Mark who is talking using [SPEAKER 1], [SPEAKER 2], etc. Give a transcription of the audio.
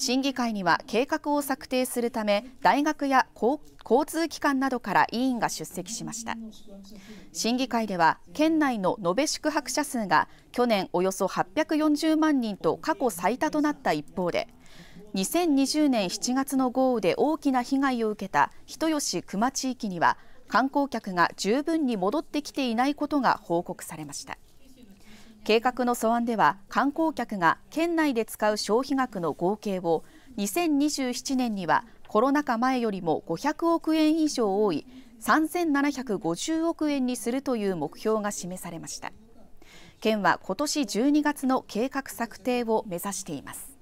[SPEAKER 1] 審議会には計画を策定するため大学や交通機関などから委員が出席しました審議会では県内の延べ宿泊者数が去年およそ840万人と過去最多となった一方で2020年7月の豪雨で大きな被害を受けた人吉球磨地域には観光客が十分に戻ってきていないことが報告されました計画の素案では観光客が県内で使う消費額の合計を2027年にはコロナ禍前よりも500億円以上多い3750億円にするという目標が示されました県は今年12月の計画策定を目指しています